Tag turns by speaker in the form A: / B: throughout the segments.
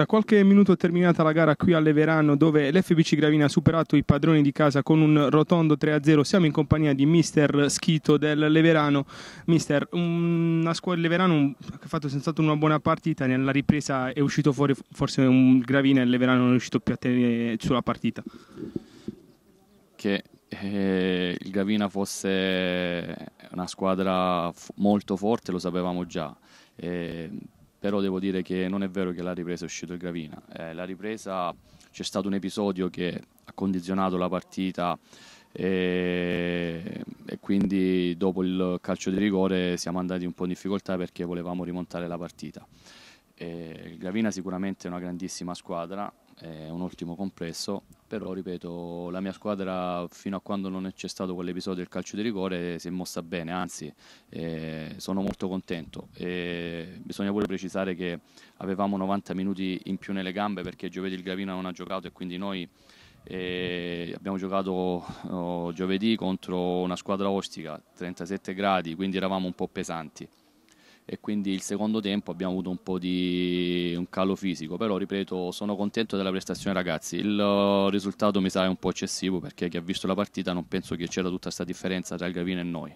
A: Da qualche minuto è terminata la gara qui a Leverano dove l'FBC Gravina ha superato i padroni di casa con un rotondo 3-0, siamo in compagnia di mister Schito del Leverano. Mister, una squadra Leverano che ha fatto senz'altro una buona partita, nella ripresa è uscito fuori forse un Gravina e il Leverano non è riuscito più a tenere sulla partita.
B: Che eh, il Gravina fosse una squadra molto forte lo sapevamo già. Eh, però devo dire che non è vero che la ripresa è uscita il Gravina. Eh, la ripresa c'è stato un episodio che ha condizionato la partita e, eh, e, quindi dopo il calcio di rigore siamo andati un po' in difficoltà perché volevamo rimontare la partita. E eh, Gravina sicuramente è una grandissima squadra, è un ottimo complesso, però ripeto, la mia squadra fino a quando non c'è stato quell'episodio del calcio di rigore si è mossa bene, anzi eh, sono molto contento. E bisogna pure precisare che avevamo 90 minuti in più nelle gambe perché giovedì il Gravina non ha giocato e quindi noi e eh, abbiamo giocato oh, giovedì contro una squadra ostica, 37 gradi, quindi eravamo un po' pesanti e quindi il secondo tempo abbiamo avuto un po' di un calo fisico, però ripeto sono contento della prestazione ragazzi, il uh, risultato mi sa è un po' eccessivo perché chi ha visto la partita non penso che c'era tutta questa differenza tra il Gavino e noi.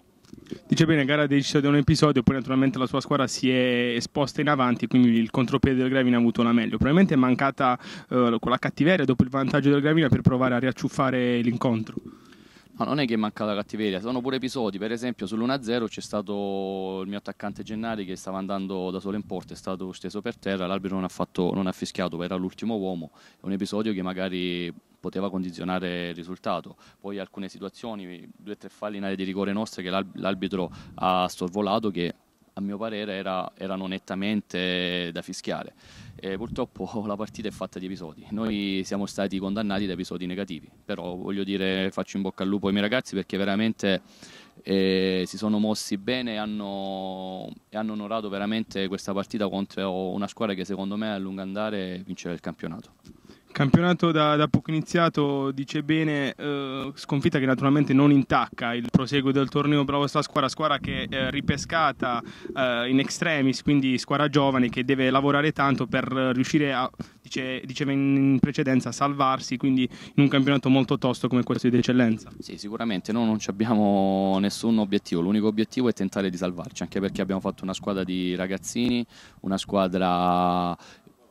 A: Dice bene, gara decisa da un episodio, poi naturalmente la sua squadra si è esposta in avanti, quindi il contropiede del Gravina ha avuto la meglio. Probabilmente è mancata eh, quella cattiveria dopo il vantaggio del Gravina per provare a riacciuffare l'incontro.
B: No, non è che manca la cattiveria, sono pure episodi. Per esempio, sull'1-0 c'è stato il mio attaccante Gennari che stava andando da solo in porta, è stato steso per terra. L'arbitro non ha, fatto, non ha fischiato, era l'ultimo uomo. È un episodio che magari poteva condizionare il risultato. Poi alcune situazioni, due o tre falli in area di rigore nostre che l'arbitro ha sorvolato, che a mio parere era, erano nettamente da fischiare. Eh, purtroppo la partita è fatta di episodi. Noi siamo stati condannati da episodi negativi, però voglio dire faccio in bocca al lupo ai miei ragazzi perché veramente eh, si sono mossi bene e hanno, hanno, onorato veramente questa partita contro una squadra che secondo me a lungo andare vincerà il campionato.
A: Campionato da, da poco iniziato, dice bene, eh, sconfitta che naturalmente non intacca il proseguo del torneo Bravo sta squadra, squadra che è eh, ripescata eh, in extremis, quindi squadra giovane che deve lavorare tanto per riuscire a, dice, diceva in precedenza, salvarsi, quindi in un campionato molto
B: tosto come questo di eccellenza. Sì, sicuramente noi non abbiamo nessun obiettivo, l'unico obiettivo è tentare di salvarci, anche perché abbiamo fatto una squadra di ragazzini, una squadra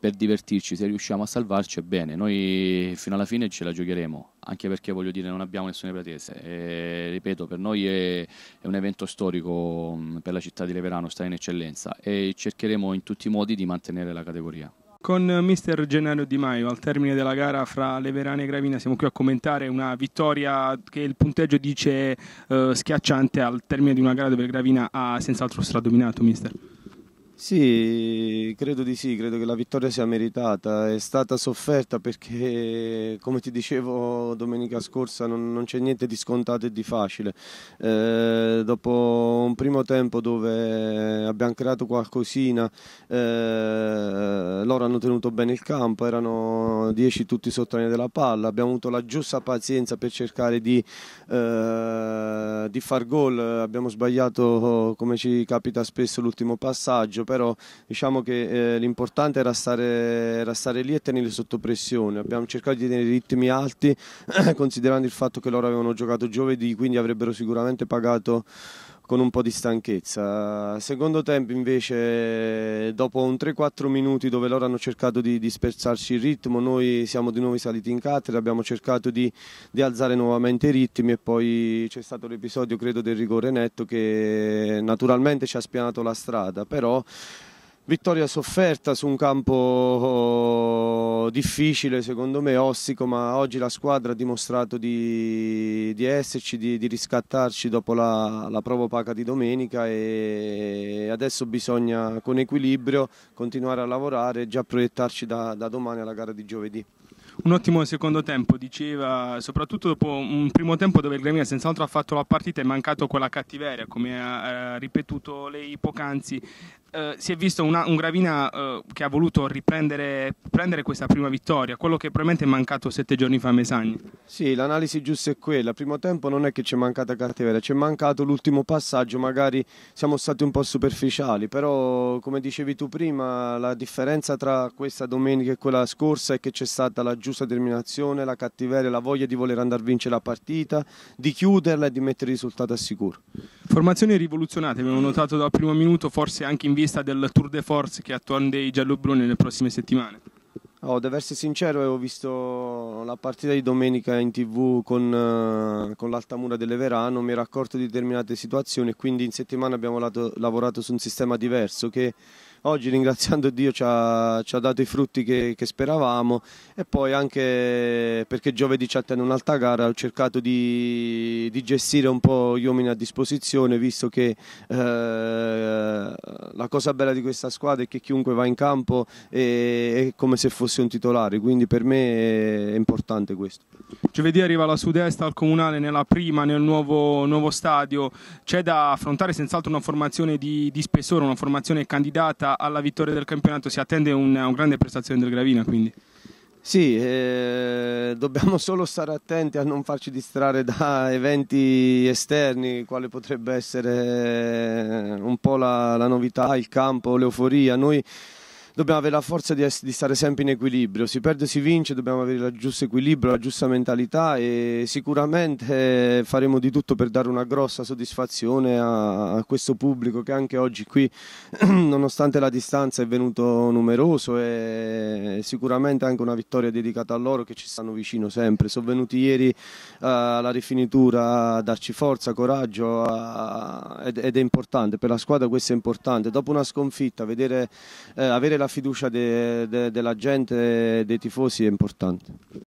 B: per divertirci, se riusciamo a salvarci è bene, noi fino alla fine ce la giocheremo, anche perché voglio dire non abbiamo nessuna pretese, e, ripeto per noi è, è, un evento storico per la città di Leverano, sta in eccellenza e cercheremo in tutti i modi di mantenere la categoria.
A: Con mister Gennaro Di Maio al termine della gara fra Leverano e Gravina siamo qui a commentare una vittoria che il punteggio dice eh, schiacciante al termine di una gara dove Gravina ha senz'altro stradominato mister.
C: Sì, credo di sì, credo che la vittoria sia meritata, è stata sofferta perché come ti dicevo domenica scorsa non, non c'è niente di scontato e di facile, eh, dopo un primo tempo dove abbiamo creato qualcosina, eh, loro hanno tenuto bene il campo, erano 10 tutti sotto linea della palla, abbiamo avuto la giusta pazienza per cercare di, eh, di far gol, abbiamo sbagliato come ci capita spesso l'ultimo passaggio, però diciamo che eh, l'importante era stare, era stare, lì e tenere sotto pressione, abbiamo cercato di tenere i ritmi alti considerando il fatto che loro avevano giocato giovedì, quindi avrebbero sicuramente pagato con un po' di stanchezza. Secondo tempo invece dopo un 3-4 minuti dove loro hanno cercato di dispersarci il ritmo, noi siamo di nuovo saliti in cattedra, abbiamo cercato di, di alzare nuovamente i ritmi e poi c'è stato l'episodio credo del rigore netto che naturalmente ci ha spianato la strada, però vittoria sofferta su un campo difficile, secondo me, ossico, ma oggi la squadra ha dimostrato di, di esserci, di, di, riscattarci dopo la, la prova opaca di domenica e adesso bisogna con equilibrio continuare a lavorare e già proiettarci da, da domani alla gara di giovedì.
A: Un ottimo secondo tempo, diceva, soprattutto dopo un primo tempo dove il Gremina senz'altro ha fatto la partita e è mancato quella cattiveria, come ha eh, ripetuto lei poc'anzi. Eh, si è visto una, un Gravina eh, che ha voluto riprendere questa prima vittoria, quello che probabilmente è mancato sette giorni fa a Mesagni.
C: Sì, l'analisi giusta è quella. Primo tempo non è che ci è mancata cattiveria, ci è mancato l'ultimo passaggio, magari siamo stati un po' superficiali, però come dicevi tu prima, la differenza tra questa domenica e quella scorsa è che c'è stata la giusta determinazione, la cattiveria, la voglia di voler andare a vincere la partita, di chiuderla e di mettere il risultato a sicuro. Formazioni rivoluzionate,
A: abbiamo notato dal primo minuto, forse anche in via vista del tour de force che attuano dei giallobruni nelle prossime settimane?
C: Oh, devo essere sincero, avevo eh, visto la partita di domenica in tv con, eh, con l'Altamura delle Verano, mi ero accorto di determinate situazioni e quindi in settimana abbiamo lato, lavorato su un sistema diverso che oggi ringraziando Dio ci ha, ci ha dato i frutti che, che, speravamo e poi anche perché giovedì ci attende un'altra gara ho cercato di, di, gestire un po' gli uomini a disposizione visto che eh, la cosa bella di questa squadra è che chiunque va in campo è, è come se fosse un titolare quindi per me è importante questo. Giovedì arriva
A: la sud-est al comunale nella prima nel nuovo, nuovo stadio, c'è da affrontare senz'altro una formazione di, di spessore, una formazione candidata alla, vittoria del campionato si attende una, una grande
C: prestazione del Gravina quindi. Sì, eh, dobbiamo solo stare attenti a non farci distrarre da eventi esterni, quale potrebbe essere un po' la, la novità, il campo, l'euforia. Noi dobbiamo avere la forza di, essere, di, stare sempre in equilibrio, si perde si vince, dobbiamo avere il giusto equilibrio, la giusta mentalità e sicuramente eh, faremo di tutto per dare una grossa soddisfazione a, a questo pubblico che anche oggi qui, nonostante la distanza, è venuto numeroso e sicuramente anche una vittoria dedicata a loro che ci stanno vicino sempre. Sono venuti ieri eh, alla rifinitura a darci forza, coraggio a, ed, ed, è importante, per la squadra questo è importante. Dopo una sconfitta, vedere, eh, avere la la fiducia de, de, della gente, dei tifosi è importante.